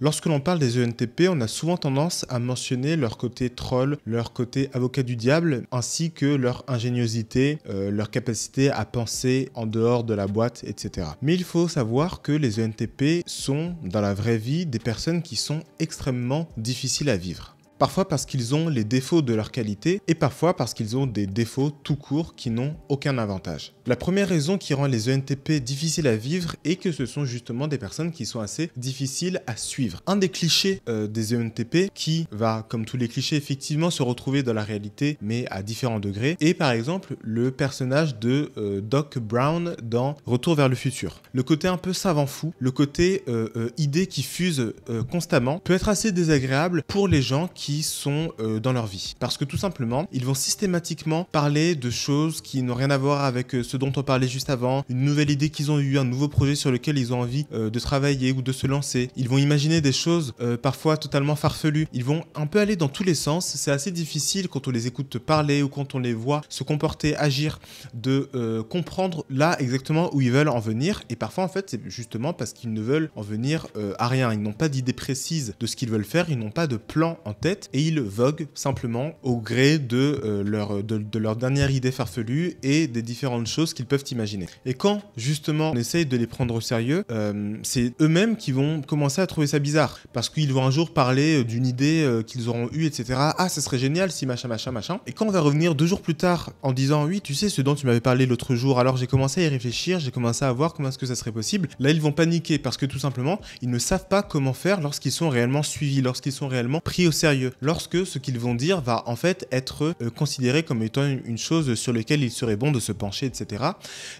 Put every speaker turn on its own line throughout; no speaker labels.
Lorsque l'on parle des ENTP, on a souvent tendance à mentionner leur côté troll, leur côté avocat du diable, ainsi que leur ingéniosité, euh, leur capacité à penser en dehors de la boîte, etc. Mais il faut savoir que les ENTP sont, dans la vraie vie, des personnes qui sont extrêmement difficiles à vivre parfois parce qu'ils ont les défauts de leur qualité et parfois parce qu'ils ont des défauts tout court qui n'ont aucun avantage. La première raison qui rend les ENTP difficiles à vivre est que ce sont justement des personnes qui sont assez difficiles à suivre. Un des clichés euh, des ENTP qui va, comme tous les clichés, effectivement se retrouver dans la réalité mais à différents degrés est par exemple le personnage de euh, Doc Brown dans Retour vers le futur. Le côté un peu savant fou, le côté euh, idée qui fuse constamment peut être assez désagréable pour les gens qui sont euh, dans leur vie. Parce que tout simplement, ils vont systématiquement parler de choses qui n'ont rien à voir avec euh, ce dont on parlait juste avant, une nouvelle idée qu'ils ont eu, un nouveau projet sur lequel ils ont envie euh, de travailler ou de se lancer. Ils vont imaginer des choses parfois totalement farfelues. Ils vont un peu aller dans tous les sens. C'est assez difficile quand on les écoute parler ou quand on les voit se comporter, agir, de comprendre là exactement où ils veulent en venir. Et parfois, en fait, c'est justement parce qu'ils ne veulent en venir à rien. Ils n'ont pas d'idée précise de ce qu'ils veulent faire. Ils n'ont pas de plan en tête et ils voguent simplement au gré de, euh, leur, de, dernière idée farfelue et des différentes choses qu'ils peuvent imaginer. Et quand justement on essaye de les prendre au sérieux, euh, c'est eux-mêmes qui vont commencer à trouver ça bizarre parce qu'ils vont un jour parler euh, d'une idée qu'ils auront eue, etc. Ah, ça serait génial si machin, machin, machin. Et quand on va revenir deux jours plus tard en disant oui, tu sais ce dont tu m'avais parlé l'autre jour, alors j'ai commencé à y réfléchir, j'ai commencé à voir comment est-ce que ça serait possible, là ils vont paniquer parce que tout simplement ils ne savent pas comment faire lorsqu'ils sont réellement suivis, lorsqu'ils sont réellement pris au sérieux lorsque ce qu'ils vont dire va en fait être euh, considéré comme étant une, chose sur laquelle il serait bon de se pencher, etc.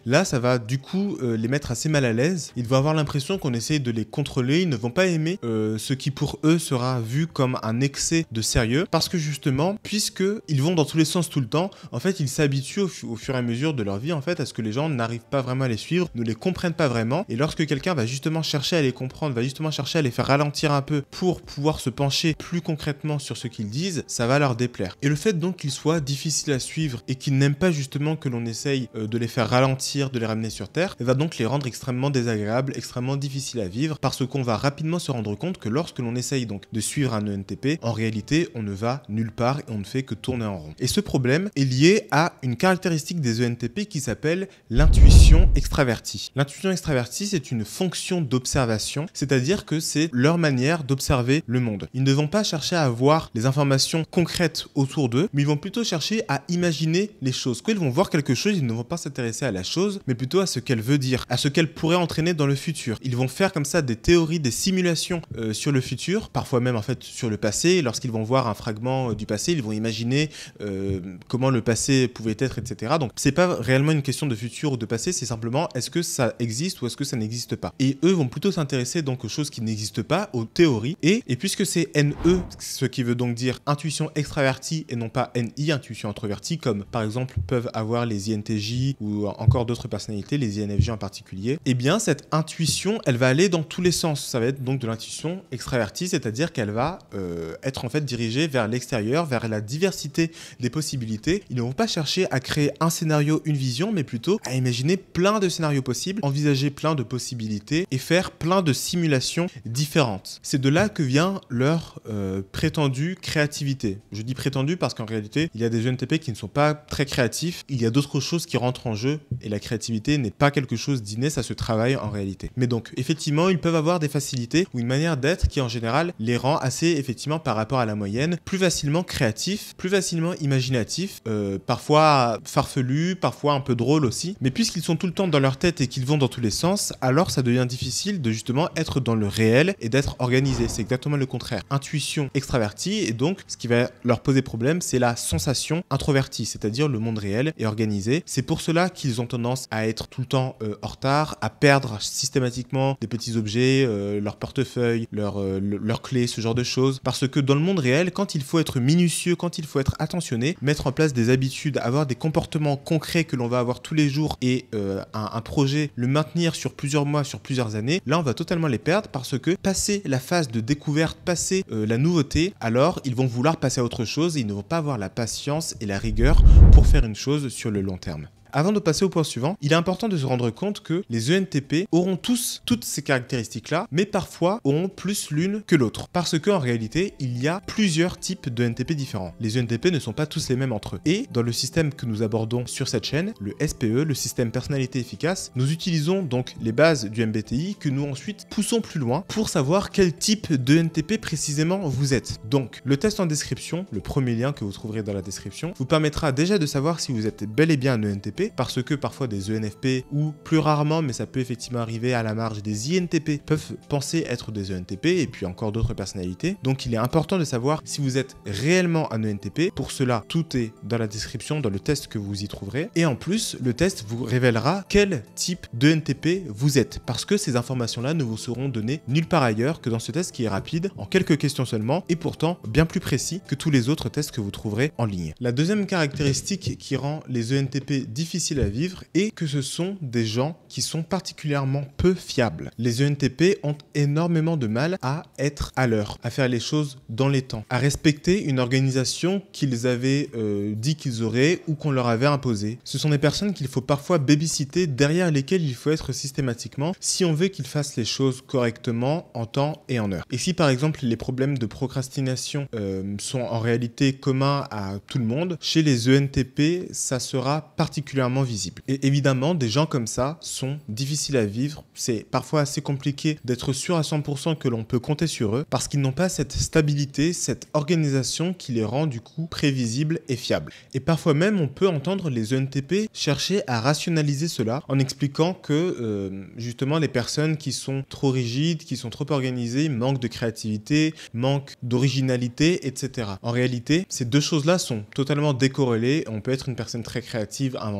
Là, ça va du coup euh, les mettre assez mal à l'aise. Ils vont avoir l'impression qu'on essaye de les contrôler. Ils ne vont pas aimer euh, ce qui pour eux sera vu comme un excès de sérieux, parce que justement, puisque ils vont dans tous les sens tout le temps, en fait, ils s'habituent au, au, fur et à mesure de leur vie, en fait, à ce que les gens n'arrivent pas vraiment à les suivre, ne les comprennent pas vraiment. Et lorsque quelqu'un va justement chercher à les comprendre, va justement chercher à les faire ralentir un peu pour pouvoir se pencher plus concrètement sur ce qu'ils disent, ça va leur déplaire. Et le fait donc qu'ils soient difficiles à suivre et qu'ils n'aiment pas justement que l'on essaye euh, de les faire ralentir, de les ramener sur Terre, va eh ben donc les rendre extrêmement désagréables, extrêmement difficiles à vivre, parce qu'on va rapidement se rendre compte que lorsque l'on essaye donc de suivre un ENTP, en réalité on ne va nulle part et on ne fait que tourner en rond. Et ce problème est lié à une caractéristique des ENTP qui s'appelle l'intuition extravertie. L'intuition extravertie, c'est une fonction d'observation, c'est-à-dire que c'est leur manière d'observer le monde. Ils ne vont pas chercher à voir les informations concrètes autour d'eux, mais ils vont plutôt chercher à imaginer les choses. Quand ils vont voir quelque chose, ils ne vont pas s'intéresser à la chose, mais plutôt à ce qu'elle veut dire, à ce qu'elle pourrait entraîner dans le futur. Ils vont faire comme ça des théories, des simulations euh, sur le futur, parfois même en fait sur le passé. Lorsqu'ils vont voir un fragment euh, du passé, ils vont imaginer euh, comment le passé pouvait être, etc. Donc c'est pas réellement une question de futur ou de passé, c'est simplement est-ce que ça existe ou est-ce que ça n'existe pas. Et eux vont plutôt s'intéresser donc aux choses qui n'existent pas, aux théories. Et, et puisque c'est NE, ce qui veut donc dire intuition extravertie et non pas NI, intuition introvertie, comme par exemple peuvent avoir les INTJ ou encore d'autres personnalités, les INFJ en particulier, et eh bien cette intuition, elle va aller dans tous les sens. Ça va être donc de l'intuition extravertie, c'est-à-dire qu'elle va euh, être en fait dirigée vers l'extérieur, vers la diversité des possibilités. Ils ne vont pas chercher à créer un scénario, une vision, mais plutôt à imaginer plein de scénarios possibles, envisager plein de possibilités et faire plein de simulations différentes. C'est de là que vient leur euh, prétendue créativité. Je dis prétendue parce qu'en réalité, il y a des jeunes TP qui ne sont pas très créatifs, il y a d'autres choses qui rentrent en jeu et la créativité n'est pas quelque chose d'inné, ça se travaille en réalité. Mais donc, effectivement, ils peuvent avoir des facilités ou une manière d'être qui en général les rend assez effectivement par rapport à la moyenne plus facilement créatifs, plus facilement imaginatifs, euh, parfois farfelus, parfois un peu drôles aussi. Mais puisqu'ils sont tout le temps dans leur tête et qu'ils vont dans tous les sens, alors ça devient difficile de justement être dans le réel et d'être organisé. C'est exactement le contraire. Intuition, extraversion et donc ce qui va leur poser problème, c'est la sensation introvertie, c'est-à-dire le monde réel et organisé. C'est pour cela qu'ils ont tendance à être tout le temps en euh, retard, à perdre systématiquement des petits objets, euh, leur portefeuille, leur, euh, clés, clé, ce genre de choses. Parce que dans le monde réel, quand il faut être minutieux, quand il faut être attentionné, mettre en place des habitudes, avoir des comportements concrets que l'on va avoir tous les jours et un, projet, le maintenir sur plusieurs mois, sur plusieurs années, là on va totalement les perdre parce que passer la phase de découverte, passer la nouveauté, alors ils vont vouloir passer à autre chose, et ils ne vont pas avoir la patience et la rigueur pour faire une chose sur le long terme. Avant de passer au point suivant, il est important de se rendre compte que les ENTP auront tous toutes ces caractéristiques-là, mais parfois auront plus l'une que l'autre. Parce qu'en réalité, il y a plusieurs types d'ENTP e différents. Les ENTP ne sont pas tous les mêmes entre eux. Et dans le système que nous abordons sur cette chaîne, le SPE, le système personnalité efficace, nous utilisons donc les bases du MBTI que nous ensuite poussons plus loin pour savoir quel type d'ENTP e précisément vous êtes. Donc, le test en description, le premier lien que vous trouverez dans la description, vous permettra déjà de savoir si vous êtes bel et bien un ENTP parce que parfois des ENFP, ou plus rarement, mais ça peut effectivement arriver à la marge, des INTP peuvent penser être des ENTP, et puis encore d'autres personnalités. Donc il est important de savoir si vous êtes réellement un ENTP. Pour cela, tout est dans la description, dans le test que vous y trouverez. Et en plus, le test vous révélera quel type d'ENTP e vous êtes, parce que ces informations-là ne vous seront données nulle part ailleurs que dans ce test qui est rapide, en quelques questions seulement, et pourtant bien plus précis que tous les autres tests que vous trouverez en ligne. La deuxième caractéristique qui rend les ENTP différents difficile à vivre et que ce sont des gens qui sont particulièrement peu fiables. Les ENTP ont énormément de mal à être à l'heure, à faire les choses dans les temps, à respecter une organisation qu'ils avaient euh, dit qu'ils auraient ou qu'on leur avait imposée. Ce sont des personnes qu'il faut parfois babysitter, derrière lesquelles il faut être systématiquement si on veut qu'ils fassent les choses correctement en temps et en heure. Et si par exemple les problèmes de procrastination euh, sont en réalité communs à tout le monde, chez les ENTP, ça sera particulièrement visible. Et évidemment, des gens comme ça sont difficiles à vivre. C'est parfois assez compliqué d'être sûr à 100% que l'on peut compter sur eux parce qu'ils n'ont pas cette stabilité, cette organisation qui les rend du coup prévisibles et fiables. Et parfois même, on peut entendre les ENTP chercher à rationaliser cela en expliquant que euh, justement les personnes qui sont trop rigides, qui sont trop organisées, manquent de créativité, manquent d'originalité, etc. En réalité, ces deux choses-là sont totalement décorrélées. On peut être une personne très créative, inventive,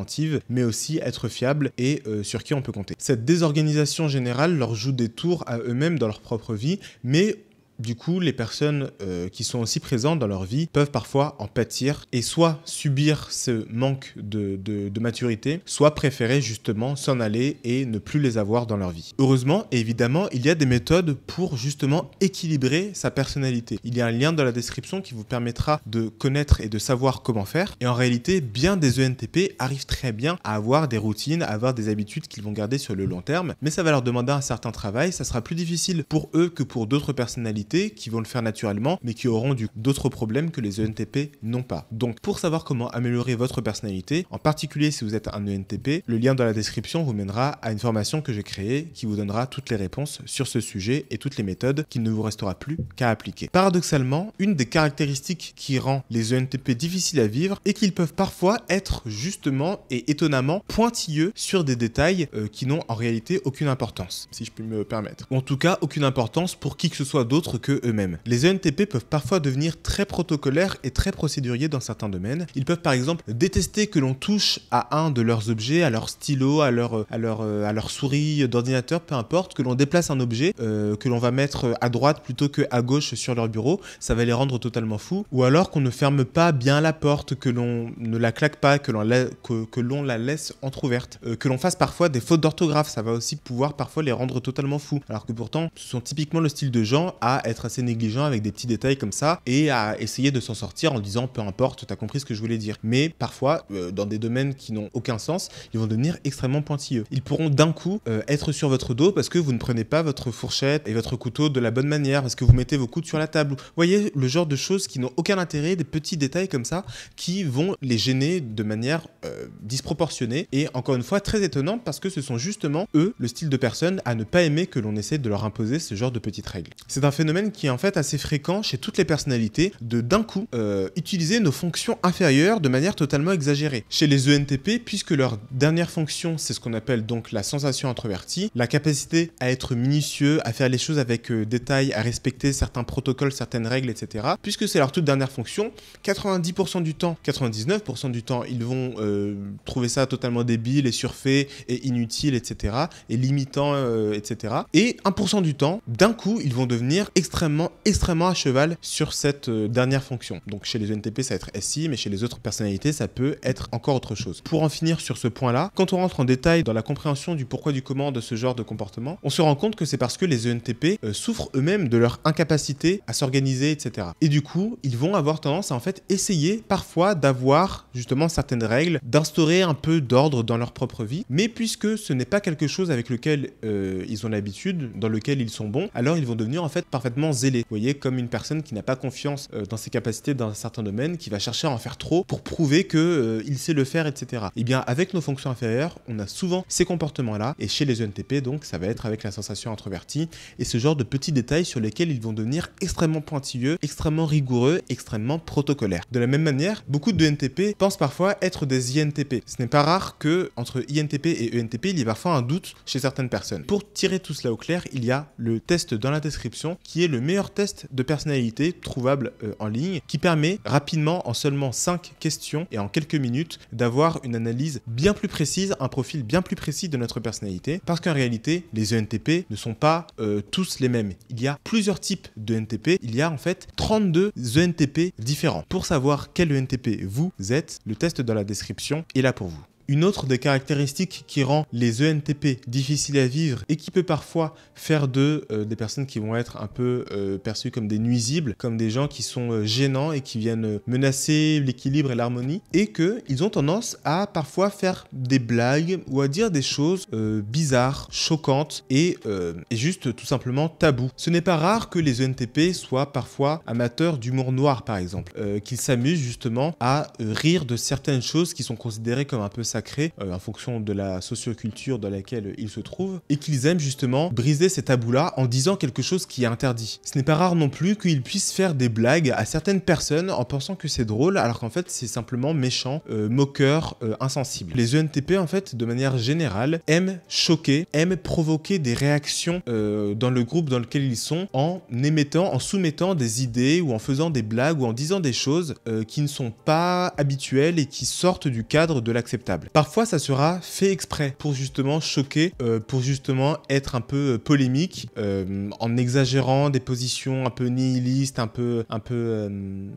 mais aussi être fiable et euh, sur qui on peut compter. Cette désorganisation générale leur joue des tours à eux-mêmes dans leur propre vie, mais du coup, les personnes euh, qui sont aussi présentes dans leur vie peuvent parfois en pâtir et soit subir ce manque de, de maturité, soit préférer justement s'en aller et ne plus les avoir dans leur vie. Heureusement, et évidemment, il y a des méthodes pour justement équilibrer sa personnalité. Il y a un lien dans la description qui vous permettra de connaître et de savoir comment faire. Et en réalité, bien des ENTP arrivent très bien à avoir des routines, à avoir des habitudes qu'ils vont garder sur le long terme, mais ça va leur demander un certain travail, ça sera plus difficile pour eux que pour d'autres personnalités qui vont le faire naturellement, mais qui auront d'autres problèmes que les ENTP n'ont pas. Donc pour savoir comment améliorer votre personnalité, en particulier si vous êtes un ENTP, le lien dans la description vous mènera à une formation que j'ai créée qui vous donnera toutes les réponses sur ce sujet et toutes les méthodes qu'il ne vous restera plus qu'à appliquer. Paradoxalement, une des caractéristiques qui rend les ENTP difficiles à vivre est qu'ils peuvent parfois être justement et étonnamment pointilleux sur des détails euh, qui n'ont en réalité aucune importance, si je puis me permettre. En tout cas, aucune importance pour qui que ce soit d'autre eux-mêmes. Les ENTP peuvent parfois devenir très protocolaires et très procéduriers dans certains domaines. Ils peuvent par exemple détester que l'on touche à un de leurs objets, à leur stylo, à leur, euh, à euh, à leur souris d'ordinateur, peu importe, que l'on déplace un objet euh, que l'on va mettre à droite plutôt que à gauche sur leur bureau, ça va les rendre totalement fous. Ou alors qu'on ne ferme pas bien la porte, que l'on ne la claque pas, que l'on la, que, l'on la laisse entr'ouverte, que l'on fasse parfois des fautes d'orthographe, ça va aussi pouvoir parfois les rendre totalement fous. Alors que pourtant, ce sont typiquement le style de gens à être assez négligent avec des petits détails comme ça et à essayer de s'en sortir en disant peu importe, tu as compris ce que je voulais dire. Mais parfois, euh, dans des domaines qui n'ont aucun sens, ils vont devenir extrêmement pointilleux. Ils pourront d'un coup euh, être sur votre dos parce que vous ne prenez pas votre fourchette et votre couteau de la bonne manière, parce que vous mettez vos coudes sur la table. Vous voyez le genre de choses qui n'ont aucun intérêt, des petits détails comme ça qui vont les gêner de manière euh, disproportionnée et encore une fois très étonnante parce que ce sont justement eux le style de personne à ne pas aimer que l'on essaie de leur imposer ce genre de petites règles. C'est un phénomène qui est en fait assez fréquent chez toutes les personnalités de d'un coup euh, utiliser nos fonctions inférieures de manière totalement exagérée. Chez les ENTP, puisque leur dernière fonction, c'est ce qu'on appelle donc la sensation introvertie, la capacité à être minutieux, à faire les choses avec euh, détail, à respecter certains protocoles, certaines règles, etc. Puisque c'est leur toute dernière fonction, 90% du temps, 99% du temps, ils vont euh, trouver ça totalement débile et surfait et inutile, etc. et limitant, etc. Et 1% du temps, d'un coup, ils vont devenir extrêmement extrêmement, extrêmement à cheval sur cette euh, dernière fonction. Donc chez les ENTP, ça va être SI, mais chez les autres personnalités, ça peut être encore autre chose. Pour en finir sur ce point-là, quand on rentre en détail dans la compréhension du pourquoi du comment de ce genre de comportement, on se rend compte que c'est parce que les ENTP euh, souffrent eux-mêmes de leur incapacité à s'organiser, etc. Et du coup, ils vont avoir tendance à en fait essayer parfois d'avoir justement certaines règles, d'instaurer un peu d'ordre dans leur propre vie, mais puisque ce n'est pas quelque chose avec lequel euh, ils ont l'habitude, dans lequel ils sont bons, alors ils vont devenir en fait parfaitement zélé. Vous voyez, comme une personne qui n'a pas confiance euh, dans ses capacités dans un certain domaine, qui va chercher à en faire trop pour prouver que euh, il sait le faire, etc. Et eh bien, avec nos fonctions inférieures, on a souvent ces comportements-là. Et chez les ENTP, donc, ça va être avec la sensation introvertie et ce genre de petits détails sur lesquels ils vont devenir extrêmement pointilleux, extrêmement rigoureux, extrêmement protocolaire De la même manière, beaucoup de e pensent parfois être des INTP. Ce n'est pas rare que entre INTP et ENTP, il y ait parfois un doute chez certaines personnes. Pour tirer tout cela au clair, il y a le test dans la description qui est le meilleur test de personnalité trouvable euh, en ligne, qui permet rapidement, en seulement 5 questions et en quelques minutes, d'avoir une analyse bien plus précise, un profil bien plus précis de notre personnalité, parce qu'en réalité, les ENTP ne sont pas euh, tous les mêmes. Il y a plusieurs types d'ENTP, e il y a en fait 32 ENTP e différents. Pour savoir quel ENTP vous êtes, le test dans la description est là pour vous. Une autre des caractéristiques qui rend les ENTP difficiles à vivre et qui peut parfois faire d'eux euh, des personnes qui vont être un peu euh, perçues comme des nuisibles, comme des gens qui sont euh, gênants et qui viennent menacer l'équilibre et l'harmonie, et qu'ils ont tendance à parfois faire des blagues ou à dire des choses bizarres, choquantes et, juste tout simplement tabou. Ce n'est pas rare que les ENTP soient parfois amateurs d'humour noir par exemple, qu'ils s'amusent justement à rire de certaines choses qui sont considérées comme un peu sacrées euh, en fonction de la socioculture dans laquelle ils se trouvent et qu'ils aiment justement briser ces tabous-là en disant quelque chose qui est interdit. Ce n'est pas rare non plus qu'ils puissent faire des blagues à certaines personnes en pensant que c'est drôle alors qu'en fait c'est simplement méchant, euh, moqueur, euh, insensible. Les ENTP en fait de manière générale aiment choquer, aiment provoquer des réactions dans le groupe dans lequel ils sont en émettant, en soumettant des idées ou en faisant des blagues ou en disant des choses qui ne sont pas habituelles et qui sortent du cadre de l'acceptable. Parfois, ça sera fait exprès pour justement choquer, euh, pour justement être un peu euh, polémique, euh, en exagérant des positions un peu nihilistes, un peu, un peu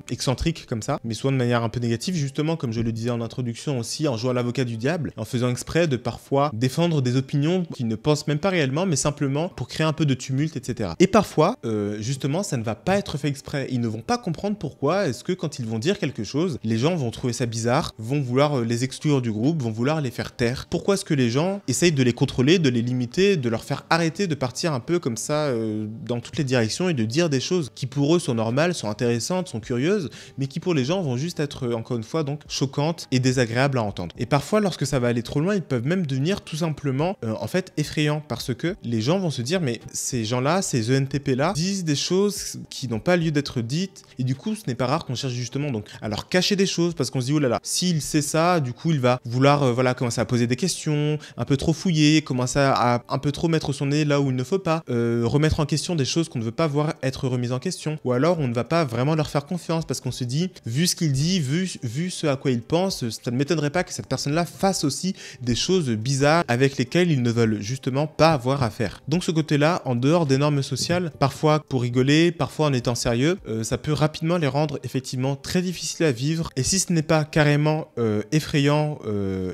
excentriques comme ça, mais souvent de manière un peu négative, justement, comme je le disais en introduction aussi, en jouant l'avocat du diable, en faisant exprès de parfois défendre des opinions qu'ils ne pensent même pas réellement, mais simplement pour créer un peu de tumulte, etc. Et parfois, justement, ça ne va pas être fait exprès. Ils ne vont pas comprendre pourquoi est-ce que quand ils vont dire quelque chose, les gens vont trouver ça bizarre, vont vouloir les exclure du groupe, vont vouloir les faire taire. Pourquoi est-ce que les gens essayent de les contrôler, de les limiter, de leur faire arrêter de partir un peu comme ça euh, dans toutes les directions et de dire des choses qui pour eux sont normales, sont intéressantes, sont curieuses, mais qui pour les gens vont juste être euh, encore une fois donc choquantes et désagréables à entendre. Et parfois lorsque ça va aller trop loin, ils peuvent même devenir tout simplement euh, en fait effrayants parce que les gens vont se dire mais ces gens-là, ces ENTP là disent des choses qui n'ont pas lieu d'être dites et du coup ce n'est pas rare qu'on cherche justement donc leur cacher des choses parce qu'on se dit oh là là, s'il sait ça, du coup il va vouloir euh, voilà, commencer à poser des questions, un peu trop fouiller, commencer à, un peu trop mettre son nez là où il ne faut pas, euh, remettre en question des choses qu'on ne veut pas voir être remises en question. Ou alors on ne va pas vraiment leur faire confiance parce qu'on se dit, vu ce qu'il dit, vu, vu ce à quoi il pense, ça ne m'étonnerait pas que cette personne-là fasse aussi des choses bizarres avec lesquelles ils ne veulent justement pas avoir à faire. Donc ce côté-là, en dehors des normes sociales, parfois pour rigoler, parfois en étant sérieux, euh, ça peut rapidement les rendre effectivement très difficiles à vivre. Et si ce n'est pas carrément effrayant,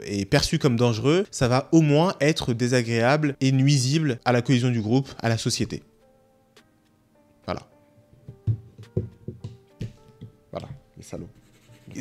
et euh, perçu comme dangereux, ça va au moins être désagréable et nuisible à la cohésion du groupe, à la société.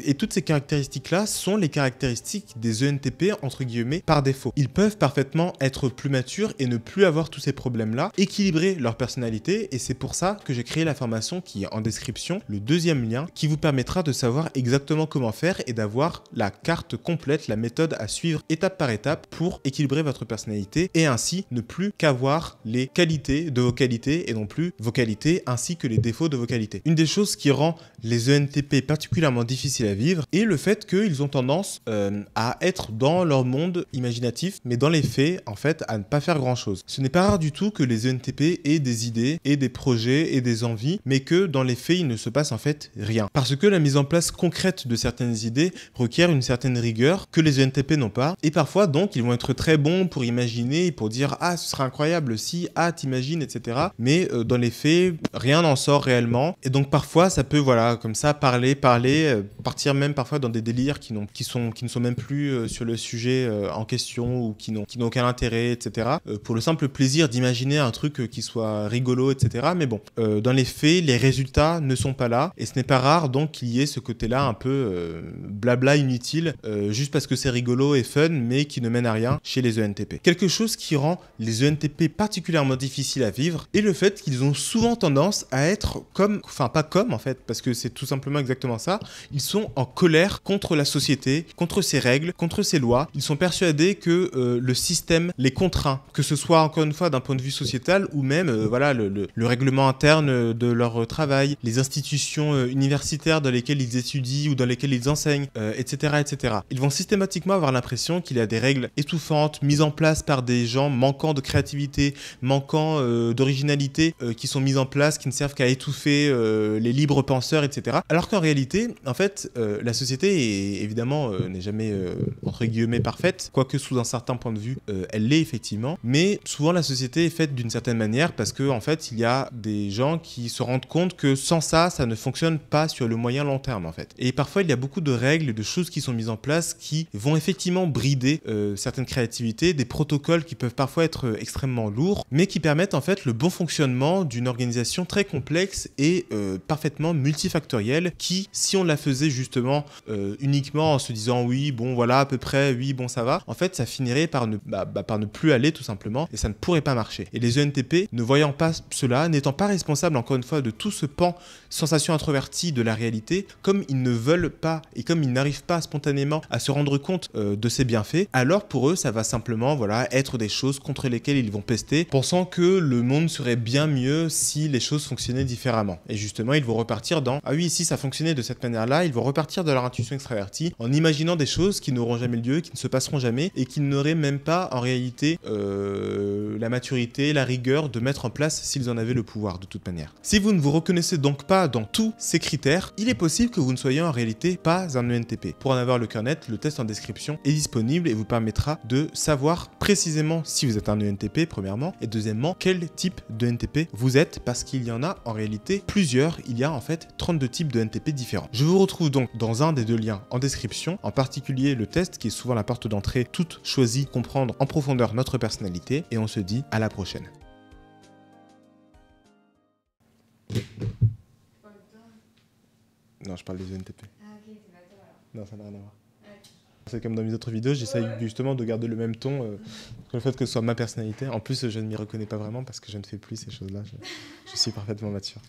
et toutes ces caractéristiques-là sont les caractéristiques des ENTP entre guillemets par défaut. Ils peuvent parfaitement être plus matures et ne plus avoir tous ces problèmes-là, équilibrer leur personnalité et c'est pour ça que j'ai créé la formation qui est en description, le deuxième lien qui vous permettra de savoir exactement comment faire et d'avoir la carte complète, la méthode à suivre étape par étape pour équilibrer votre personnalité et ainsi ne plus qu'avoir les qualités de vos qualités et non plus vos qualités ainsi que les défauts de vos qualités. Une des choses qui rend les ENTP particulièrement difficiles à vivre, et le fait qu'ils ont tendance euh, à être dans leur monde imaginatif, mais dans les faits, en fait, à ne pas faire grand-chose. Ce n'est pas rare du tout que les ENTP aient des idées, et des projets, et des envies, mais que dans les faits, il ne se passe en fait rien. Parce que la mise en place concrète de certaines idées requiert une certaine rigueur que les ENTP n'ont pas, et parfois donc ils vont être très bons pour imaginer, pour dire ah ce serait incroyable si, ah t'imagines, etc. Mais euh, dans les faits, rien n'en sort réellement, et donc parfois ça peut voilà comme ça parler, parler, euh, même parfois dans des délires qui, qui, sont, qui ne sont même plus euh, sur le sujet euh, en question ou qui n'ont aucun intérêt, etc. Euh, pour le simple plaisir d'imaginer un truc qui soit rigolo, etc. Mais bon, dans les faits, les résultats ne sont pas là et ce n'est pas rare donc qu'il y ait ce côté-là un peu blabla inutile juste parce que c'est rigolo et fun mais qui ne mène à rien chez les ENTP. Quelque chose qui rend les ENTP particulièrement difficiles à vivre est le fait qu'ils ont souvent tendance à être comme, enfin pas comme en fait parce que c'est tout simplement exactement ça, ils sont en colère contre la société, contre ses règles, contre ses lois. Ils sont persuadés que euh, le système les contraint, que ce soit encore une fois d'un point de vue sociétal ou même euh, voilà le, règlement interne euh, de leur travail, les institutions universitaires dans lesquelles ils étudient ou dans lesquelles ils enseignent, etc., etc. Ils vont systématiquement avoir l'impression qu'il y a des règles étouffantes mises en place par des gens manquant de créativité, manquant d'originalité, qui sont mises en place, qui ne servent qu'à étouffer les libres penseurs, etc. Alors qu'en réalité, en fait, euh, la société évidemment euh, n'est jamais euh, entre guillemets parfaite, quoique sous un certain point de vue, elle l'est effectivement. Mais souvent la société est faite d'une certaine manière parce que en fait il y a des gens qui se rendent compte que sans ça, ça ne fonctionne pas sur le moyen long terme en fait. Et parfois il y a beaucoup de règles, de choses qui sont mises en place qui vont effectivement brider certaines créativités, des protocoles qui peuvent parfois être extrêmement lourds, mais qui permettent en fait le bon fonctionnement d'une organisation très complexe et parfaitement multifactorielle qui, si on la faisait justement euh, uniquement en se disant oui, bon voilà, à peu près, oui, bon ça va, en fait ça finirait par ne, bah, bah, par ne plus aller tout simplement et ça ne pourrait pas marcher. Et les ENTP, ne voyant pas cela, n'étant pas responsables encore une fois de tout ce pan sensation introvertie de la réalité, comme ils ne veulent pas et comme ils n'arrivent pas spontanément à se rendre compte euh, de ces bienfaits, alors pour eux, ça va simplement voilà, être des choses contre lesquelles ils vont pester, pensant que le monde serait bien mieux si les choses fonctionnaient différemment. Et justement, ils vont repartir dans Ah oui, si ça fonctionnait de cette manière-là, ils vont repartir de leur intuition extravertie en imaginant des choses qui n'auront jamais lieu, qui ne se passeront jamais et qui n'auraient même pas en réalité euh, la maturité, la rigueur de mettre en place s'ils en avaient le pouvoir de toute manière. Si vous ne vous reconnaissez donc pas dans tous ces critères, il est possible que vous ne soyez en réalité pas un ENTP. Pour en avoir le cœur net, le test en description est disponible et vous permettra de savoir précisément si vous êtes un ENTP, premièrement, et deuxièmement, quel type d'ENTP e vous êtes, parce qu'il y en a en réalité plusieurs, il y a en fait 32 types de e NTP différents. Je vous retrouve donc dans un des deux liens en description, en particulier le test qui est souvent la porte d'entrée toute choisie, comprendre en profondeur notre personnalité, et on se dit à la prochaine. Non, je parle des NTP. Ah, ok, c'est pas Non, ça n'a rien à voir. C'est comme dans mes autres vidéos, j'essaye justement de garder le même ton, que euh, mm. le fait que ce soit ma personnalité. En plus, je ne m'y reconnais pas vraiment parce que je ne fais plus ces choses-là. je suis parfaitement mature.